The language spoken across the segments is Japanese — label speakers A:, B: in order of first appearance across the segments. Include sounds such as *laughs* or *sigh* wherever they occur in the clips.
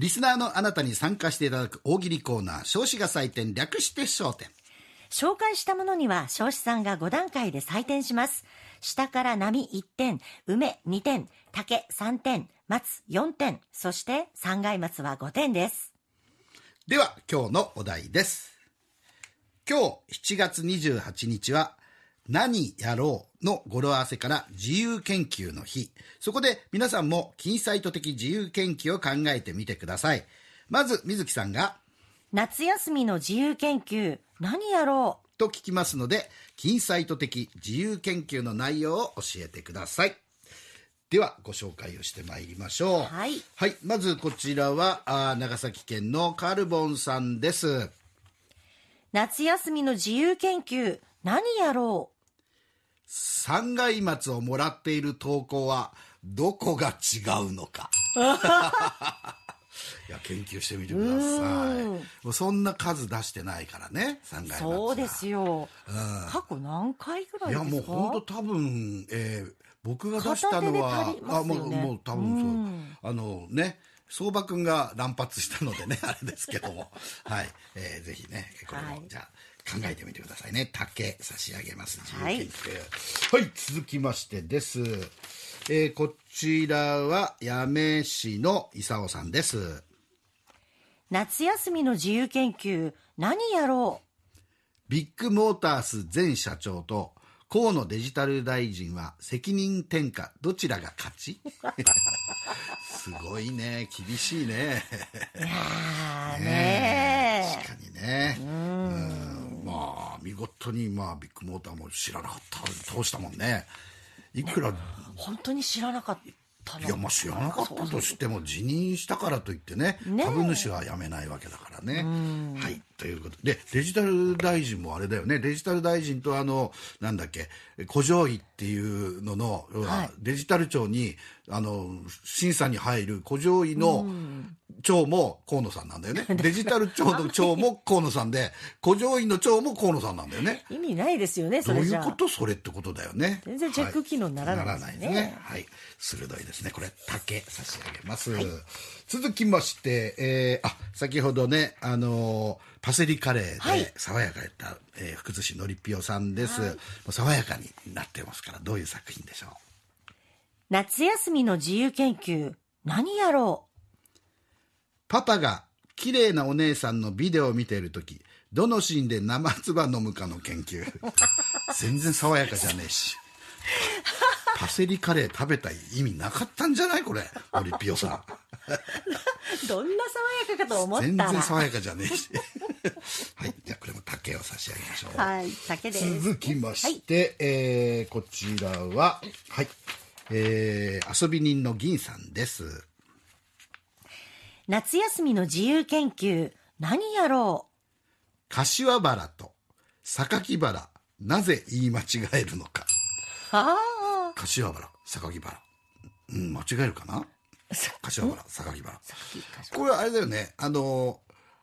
A: リスナーのあなたに参加していただく大喜利コーナー、少子が採点、略して焦点。紹介したものには、少子さんが5段階で採点します。下から
B: 波1点、梅2点、竹3点、松4点、そして三階松は5点です。
A: では、今日のお題です。今日7月28日は、何やろうの語呂合わせから自由研究の日。そこで皆さんも金サイト的自由研究を考えてみてください。まず、水木さんが、夏休みの自由研究、何やろうと聞きますので、金サイト的自由研究の内容を教えてください。ではご紹介をしてまいりましょう。はい。はい、まずこちらはあ長崎県のカルボンさんです。夏休みの自由研究何やろう三階松をもらっている投稿はどこが違うのか。*laughs* いや研究してみてください。もうそんな数出してないからね、三階松そうですよ。うん、過
B: 去何回ぐらいいやもう本
A: 当多分、えー、僕が出したのは、ね、あもうもう多分そうあのね。相場君が乱発したのでね、あれですけども。はい。えー、ぜひね、これも、はい、じゃあ、考えてみてくださいね。竹差し上げます。自由はい。はい、続きましてです。えー、こちらは八女市の伊佐さんです。夏休みの自由研究、何やろうビッグモータース前社長と河野デジタル大臣は責任転嫁、どちらが勝ち *laughs* すごいね、厳しいね。いやーねごに、まあ、ビッグモーターも知らなかった通したもんねいくら、
B: 本当に知らなかった
A: いやまあ知らなかったとしても辞任したからといってね株主は辞めないわけだからね。はいということでデジタル大臣もあれだよねデジタル大臣とあのなんだっけ古城井っていうのの、はい、デジタル庁にあの審査に入る古城井の長も河野さんなんだよね。*laughs* デジタル長の長も河野さんで、*laughs* 古城院の長も河野さんなんだよね。
B: 意味ないですよね、それじどういうこ
A: とそれってことだよね。全然チェック機能にならないですね。はい、ならないですね。はい。鋭いですね。これ、竹差し上げます。はい、続きまして、えー、あ、先ほどね、あのーパセリカレーで爽やかやった、はい、えー、福津市のりぴよさんです、はい、爽やかになってますからどういう作品でしょう夏休みの自由研究何やろうパパが綺麗なお姉さんのビデオを見ている時どのシーンで生唾飲むかの研究全然爽やかじゃねえしパセリカレー食べたい意味なかったんじゃないこれオリピオさん
B: どんな爽やかかと思った全然爽やかじゃねえし
A: はいじゃあこれも竹を差し上げましょう
B: はい竹です続きま
A: して、はい、えー、こちらははいえー、遊び人の銀さんです夏休みの自由研究、何やろう柏原と榊原、なぜ言い間違えるのか。
B: はあ。
A: 柏原、榊原。うん、間違えるかな柏原、榊原。これあれだよね、あの、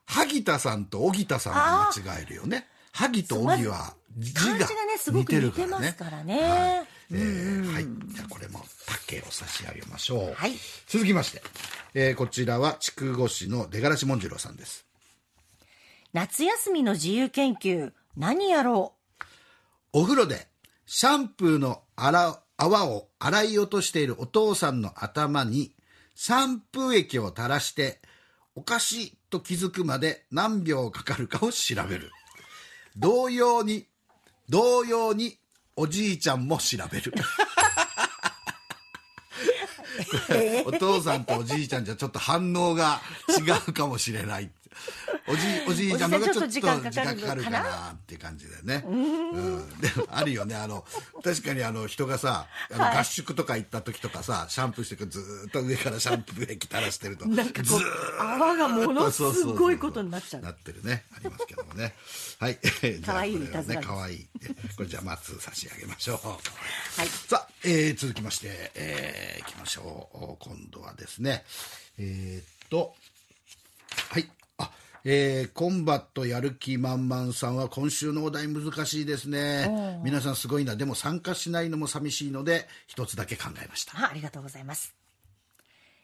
A: 萩田さんと荻田さんが間違えるよね。萩と荻は字が似てるからね。ね、はいえはい。じゃこれも竹を差し上げましょう。はい。続きまして、えー、こちらは筑後市の出がらし文次郎さんです。夏休みの自由研究、何やろうお風呂でシャンプーの泡を洗い落としているお父さんの頭にシャンプー液を垂らして、おかしいと気づくまで何秒かかるかを調べる。同様に、同様におじいちゃんも調べる。*laughs* お父さんとおじいちゃんじゃちょっと反応が違うかもしれないっおじおじいちゃんがちょっと時間かかるかなって感じだよね、うん、であるよねあの確かにあの人がさあの合宿とか行った時とかさシャンプーしてくずっと上からシャンプー液垂らしてるとなんかこう
B: 泡がものすごいことになっちゃうな
A: ってるねありますけどもねはい *laughs* 可愛いいいたねか可愛いいこれじゃあ松差し上げましょう、*laughs* はい、さあ、えー、続きまして、えー、いきましょう今度はですねえー、っとはいえー、コンバットやる気満々さんは今週のお題難しいですね。皆さんすごいな。でも参加しないのも寂しいので、一つだけ考えました。
B: ありがとうございます。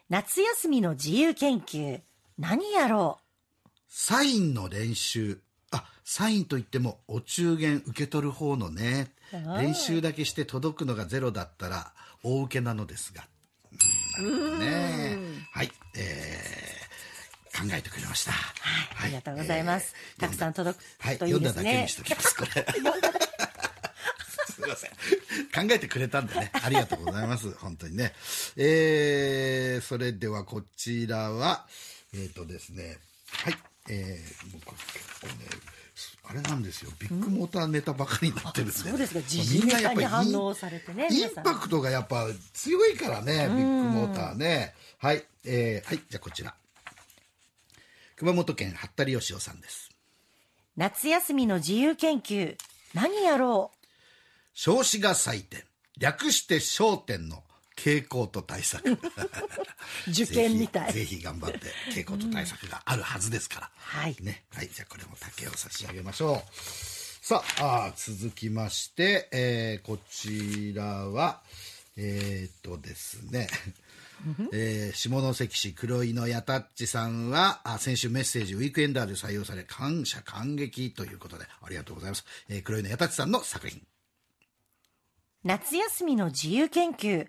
A: 夏休みの自由研究、何やろうサインの練習。あ、サインといっても、お中元受け取る方のね。練習だけして届くのがゼロだったら、大受けなのですが。ねはい。えー考えてくれました。はい、ありが
B: とうございます。えー、たく
A: さん届くといいですね。す *laughs* すみません。考えてくれたんでね。*laughs* ありがとうございます。本当にね。えー、それではこちらは、えっ、ー、とですね。はい。えー、僕結構ね、あれなんですよ。ビッグモーターネタばかりになってるんで。そうですか。時事に反応
B: されてね。インパク
A: トがやっぱ強いからね。ビッグモーターね。はい。えー、はい。じゃあこちら。熊本県服部義雄さんです夏休みの自由研究何やろう少子が採点略して焦点の傾向と対策 *laughs* 受験みたいぜひ頑張って傾向と対策があるはずですから、うん、はい、ね、はい、じゃあこれも竹を差し上げましょうさあ続きまして、えー、こちらはえー、っとですねえー、下関市黒井のやたっちさんはあ先週メッセージウィークエンダーで採用され感謝感激ということでありがとうございます、えー、黒井のやたっちさんの作品夏休みの自由研究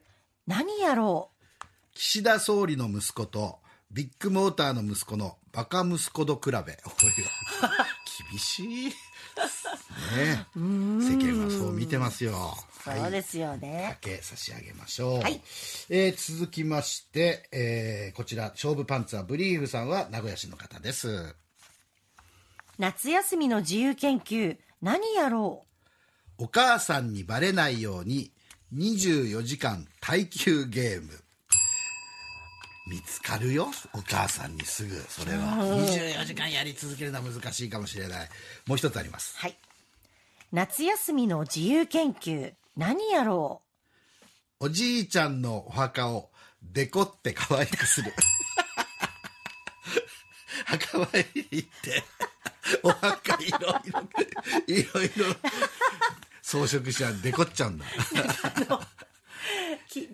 A: 何やろう岸田総理の息子とビッグモーターの息子のバカ息子と比べ。*laughs* 厳しい。
B: ね
A: 世間はそう見てますよ。そう
B: ですよね。だけ差し上
A: げましょう。はい、えー、続きまして、えー、こちら、勝負パンツはブリーフさんは名古屋市の方です。夏休みの自由研究、何やろうお母さんにバレないように、24時間耐久ゲーム。見つかるよお母さんにすぐそれは24時間やり続けるのは難しいかもしれないもう一つありますはい
B: 夏休みの自由研究何やろ
A: うおじいちゃんのお墓をデコって可愛くする *laughs* 墓参りに行ってお墓いろいろいろいろ装飾しちゃうデコっちゃうんだ *laughs*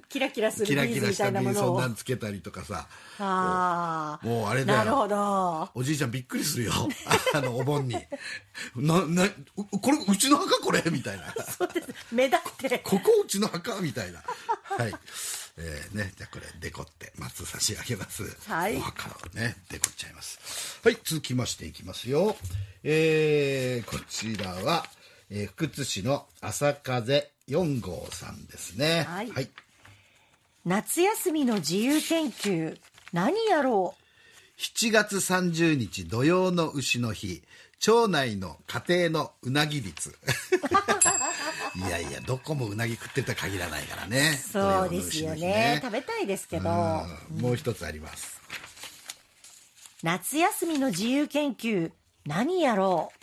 B: キラキラするビーズみたいなものをそんな
A: んつけたりとかさ
B: ああ
A: もうあれだよなるほ
B: ど
A: おじいちゃんびっくりするよ *laughs* あのお盆にななこれうちの墓これみたいな *laughs* そうです目立ってここうちの墓みたいなはいえーね、じゃこれデコって松差し上げます、
B: はい、お墓
A: をねデコっちゃいますはい続きましていきますよえー、こちらは、えー、福津市の朝風4号さんですねはい、はい夏休みの自由研究何やろう7月30日土曜の牛の日町内の家庭のうなぎ率 *laughs* いやいやどこもうなぎ食ってた限らないからね
B: そうですよね、ね、食べたいですけど、う
A: もう一つあります、うん、夏休みの自由研究何やろう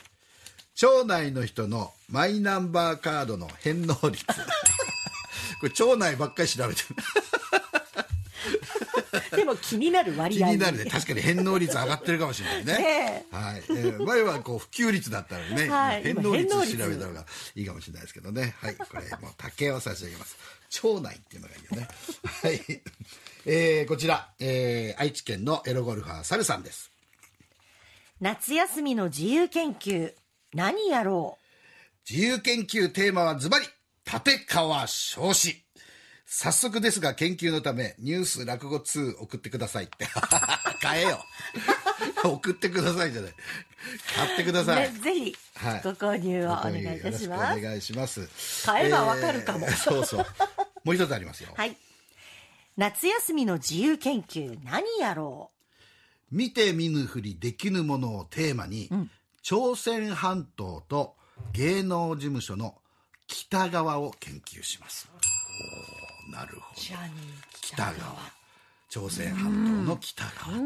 A: 町内の人のマイナンバーカードの返納率 *laughs* これ町内ばっかり調べてる
B: でも気になる割合気になるね
A: 確かに返納率上がってるかもしれないね、*laughs* えー、はいえー、前はこう普及率だったのにね、はい、返納率調べたのがいいかもしれないですけどねはいこれもう竹を差し上げます町内っていうのがいいよねはいえー、こちら、えー、愛知県のエロゴルファーサルさんです夏休みの自由研究何やろう自由研究テーマはズバリ立川昇子早速ですが、研究のため、ニュース落語2送ってくださいって。変 *laughs* えよ。*laughs* 送ってくださいじゃない。買ってください。ね
B: ぜひ、はいご購入をお願いいたしよろましお願
A: いします。買えばわかるかもえーそうそう。もう一つありますよ。はい。夏休みの自由研究、何やろう見て見ぬふりできぬものをテーマに、うん、朝鮮半島と芸能事務所の北側を研究しますなるほど北側朝鮮半島の北側と、え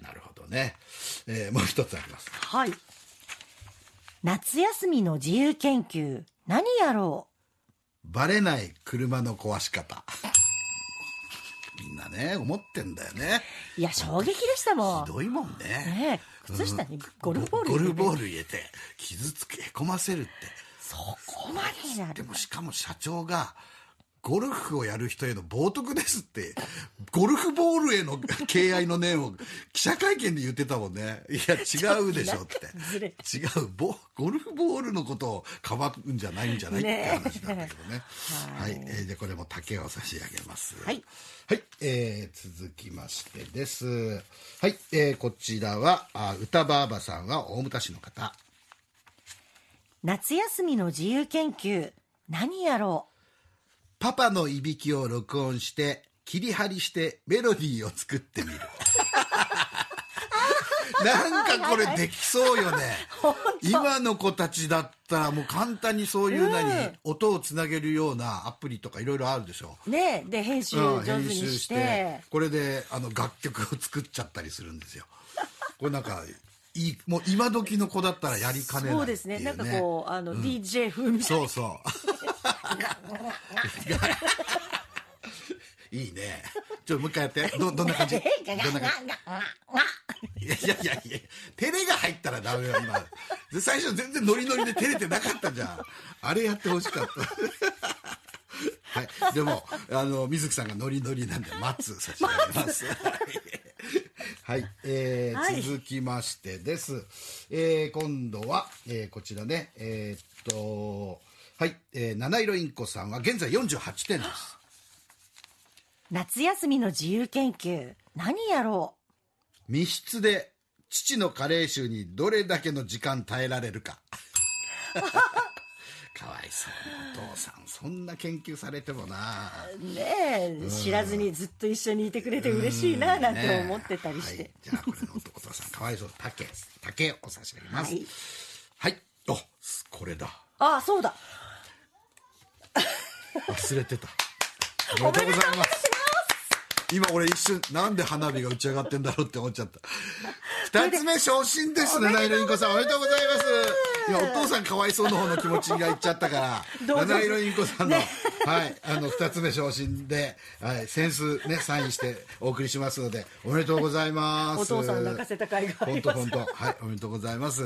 A: ー、なるほどね、えー、もう一つありますはい夏休みの自由研究何やろうバレない車の壊し方みんなね思ってんだよねいや衝撃でしたもんひどいもんねね靴下にゴルフボール入れて,、ゴルボール入れて傷つけへこませるってそこまでるでもしかも社長がゴルフをやる人への冒涜ですって、ゴルフボールへの敬愛の念を記者会見で言ってたもんね。いや、違うでしょって。違うボ、ゴルフボールのことをかばうんじゃないんじゃない、ね、って話なんだけどね。はい、はい、えー、これも竹を差し上げます。はい。はい、えー、続きましてです。はい、えー、こちらは、あ歌ばあばさんは大牟田市の方。夏休みの自由研究何やろうパパのいびきを録音して切り張りしてメロディーを作ってみる *laughs* なんかこれできそうよね今の子たちだったらもう簡単にそういうなに音をつなげるようなアプリとかいろいろあるでしょ
B: ねで編集上手にしてうん、して
A: これであの楽曲を作っちゃったりするんですよこれなんかいいもう今時の子だったらやりかねない、ね、そうですねなんかこうあの、DJ 風味、たそうそう *laughs* いいねちょもう一回やってどどんな感じどんな感じいやいやいやいや照れが入ったらダメよ今最初全然ノリノリで照れてなかったじゃんあれやってほしかったはいでもあの水木さんがノリノリなんで待つ差し上げますはい、えー、はい、続きましてです。えー、今度は、えー、こちらね、えー、っと、はい、えー、七色インコさんは現在48点です。夏休みの自由研究、何やろう密室で父の加齢臭にどれだけの時間耐えられるか。*laughs* かわいそうお父さんそんな研究されてもなねえ、うん、知らずにずっと一緒にいてくれて嬉しいななんて思ってたりして、
B: ねはい、じゃあこれのお
A: 父さんかわいそう竹竹お差し上げますはい、はい、おこれだああそうだ忘れてた *laughs* おめでとうございます今俺一瞬なんで花火が打ち上がってんだろうって思っちゃった二つ目昇進ですねナイロインコさんおめでとうございますいやお父さんかわいそうの方の気持ちがいっちゃったからナイロインコさんの、ね、はいあの2つ目昇進で、はい、センスねサインしてお送りしますのでおめでとうございますお父さん泣かせた
B: 甲斐が本当本当
A: はいおめでとうございます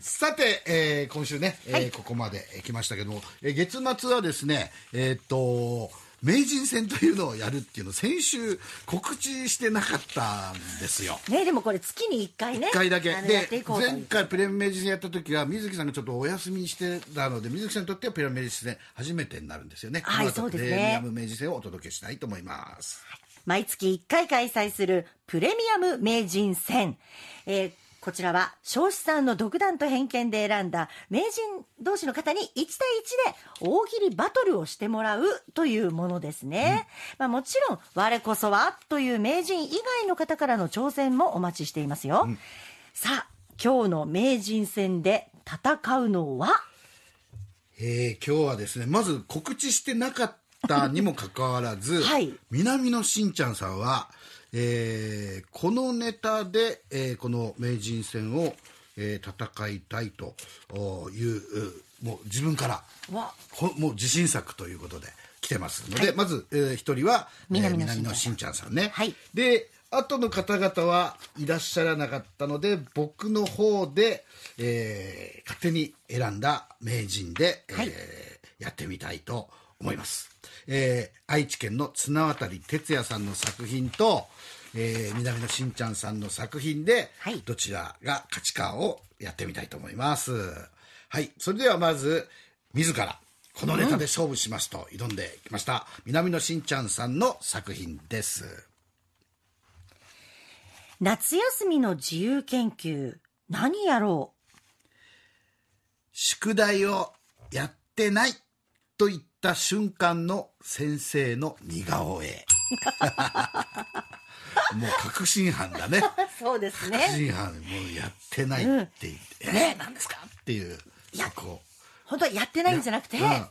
A: さて、えー、今週ね、えー、ここまで来ましたけども、はい、月末はですねえー、っと名人戦というのをやるっていうの先週告知してなかったんですよ
B: ねでもこれ月に1回ね1回だけで前
A: 回プレミア名人戦やった時は水木さんがちょっとお休みしてたので水木さんにとってはプレミア名人戦初めてになるんですよねはいそうですねプレミアム名人戦をお届けしたいと思います毎月1回開催するプ
B: レミアム名人戦、えーこちらは彰子さんの独断と偏見で選んだ名人同士の方に1対1で大喜利バトルをしてもらうというものですね、うん、まあ、もちろん我こそはという名人以外の方からの挑戦もお待ちしていますよ、うん、さあ今日の名人戦で戦う
A: のはえー、今日はですねまず告知してなかったにもかかわらず、*laughs* はい、南野しんちゃんさんはえー、このネタで、えー、この名人戦を、えー、戦いたいというもう自分からもう自信作ということで来てますので、はい、まず、えー、1人は南のしんちゃんさんね。はい、で後の方々はいらっしゃらなかったので僕の方で、えー、勝手に選んだ名人で、はい、えやってみたいと思います。思います。えー、愛知県の綱渡哲也さんの作品と、えー、南のしんちゃんさんの作品で、はい、どちらが価値観をやってみたいと思います。はい、それではまず、自ら、このネタで勝負しますと挑んできました、うん、南のしんちゃんさんの作品です。夏休みの自由研究、何やろう宿題をやってないと言ってた瞬間の先生の似顔絵 *laughs* もう確信犯だね
B: そうですね確信犯
A: もうやってないって言っ
B: て、うん、えー、何ですか
A: っていうそこ
B: 本当はやってないんじゃなくて、うん、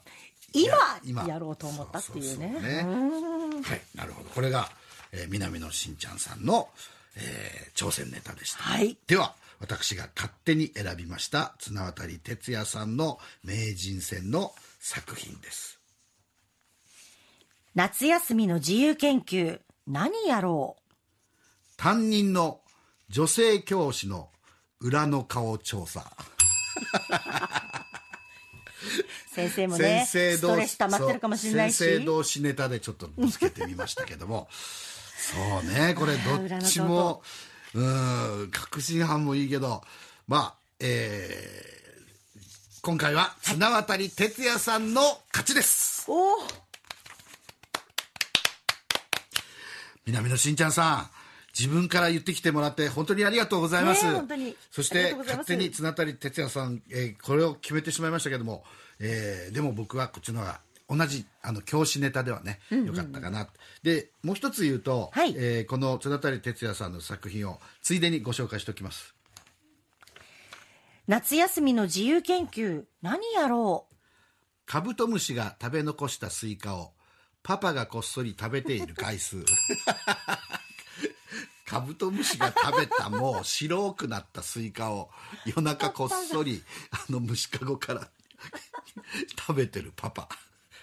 B: 今やろうと思ったっていうねね
A: はいなるほどこれが、えー、南野しんちゃんさんの、えー、挑戦ネタでした、はい、では私が勝手に選びました綱渡哲也さんの名人戦の作品です夏休みの自由研究、何やろう担任の女性教師の裏の顔調査。
B: 先生もね、先生同士ストレス溜まってるかもしれないし。先生
A: 同士ネタでちょっとぶつけてみましたけども。そうね、これどっちも、うん、確信犯もいいけど、まあ、えー、今回は綱渡哲也さんの勝ちです。おお南野しんちゃんさん、自分から言ってきてもらって本当にありがとうございます。ね、そして勝手に綱渡哲也さん、えー、これを決めてしまいましたけども、えー、でも僕はこっちの方が同じあの教師ネタではね、よかったかな、でもう一つ言うと、はい、えー、この綱渡哲也さんの作品をついでにご紹介しておきます夏休みの自由研究何やろうカブトムシが食べ残したスイカをパパがこっそり食べている回数。*laughs* カブトムシが食べたもう白くなったスイカを夜中こっそりあの虫かごから *laughs* 食べてるパパ。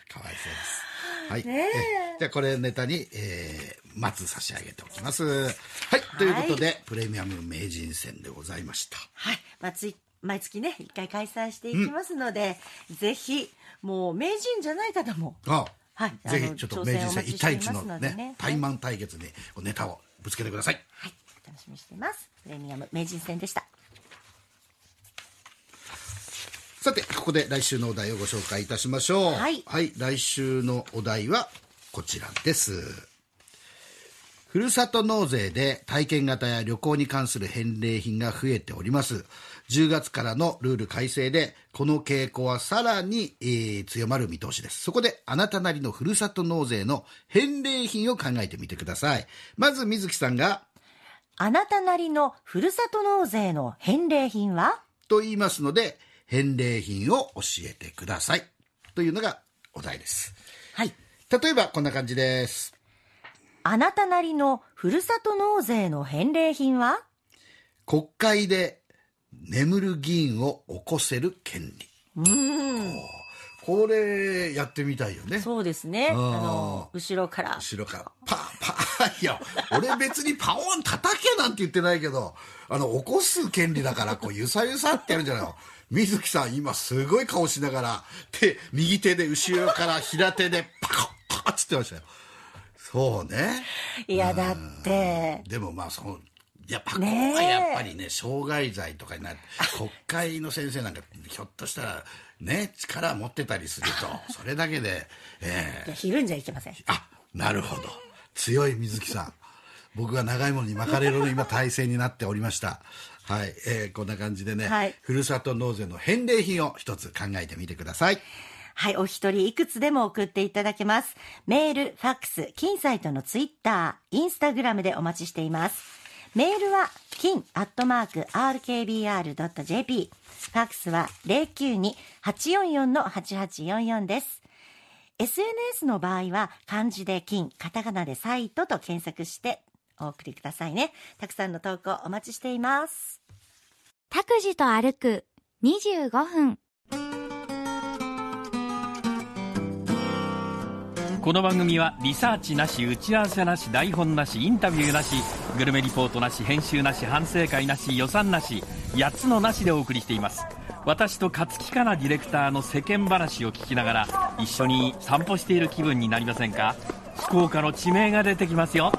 A: かわいそうです。はい。えじゃあこれネタに、えー、松差し上げておきます。はい。ということで、はい、プレミアム名人戦でございました。はい。毎月ね一回開催していき
B: ますので、うん、ぜひもう名人じゃない方もあはい、ぜひちょっと名人戦一対一のね、ね、対
A: マン対決にネタをぶつけてください、はい、楽しみ
B: していますプレミアム名人戦でした
A: さてここで来週のお題をご紹介いたしましょう、はい、はい、来週のお題はこちらですふるさと納税で体験型や旅行に関する返礼品が増えております。10月からのルール改正で、この傾向はさらに、えー、強まる見通しです。そこで、あなたなりのふるさと納税の返礼品を考えてみてください。まず、水木さんが、あなたなりのふるさと納税の返礼品はと言いますので、返礼品を教えてください。というのがお題です。はい。例えば、こ
B: んな感じです。あなたなりのふるさと納税の返礼品
A: は国会で眠る議員を起こせる権利。うんこれやってみたいよね。そうですね。あの後ろから。後ろからパーパーいや俺別にパオン叩けなんて言ってないけど、あの起こす権利だからこうゆさゆさってやるんじゃないの。水木さん今すごい顔しながら手右手で後ろから平手でパコッパッつってましたよ。そうね。いや、だって。でもまあそのやっぱここはねやっぱりね障害罪とかになる。国会の先生なんかひょっとしたらね力持ってたりすると *laughs* それだけで、えいえやひるんじゃいけません。あなるほど強い水木さん僕が長いものに巻かれるの今体制になっておりましたはい、えーこんな感じでね、はいふるさと納税の返礼品を一つ考えてみてくださいはい、お一人いくつでも送っていただけます。メー
B: ル、ファックス、金サイトのツイッター、インスタグラムでお待ちしています。メールは、金アットマーク RKBR.jp。ファックスは092-844-8844です。SNS の場合は漢字で金、カタカナでサイトと検索してお送りくださいね。たくさんの投稿お待ちしています。拓司と歩く25分。
A: この番組はリサーチなし打ち合わせなし台本なしインタビューなしグルメリポートなし編集なし反省会なし予算なし8つのなしでお送りしています私と勝木かなディレクターの世間話を聞きながら一緒に散歩している気分になりませんか福岡の地名が出てきますよ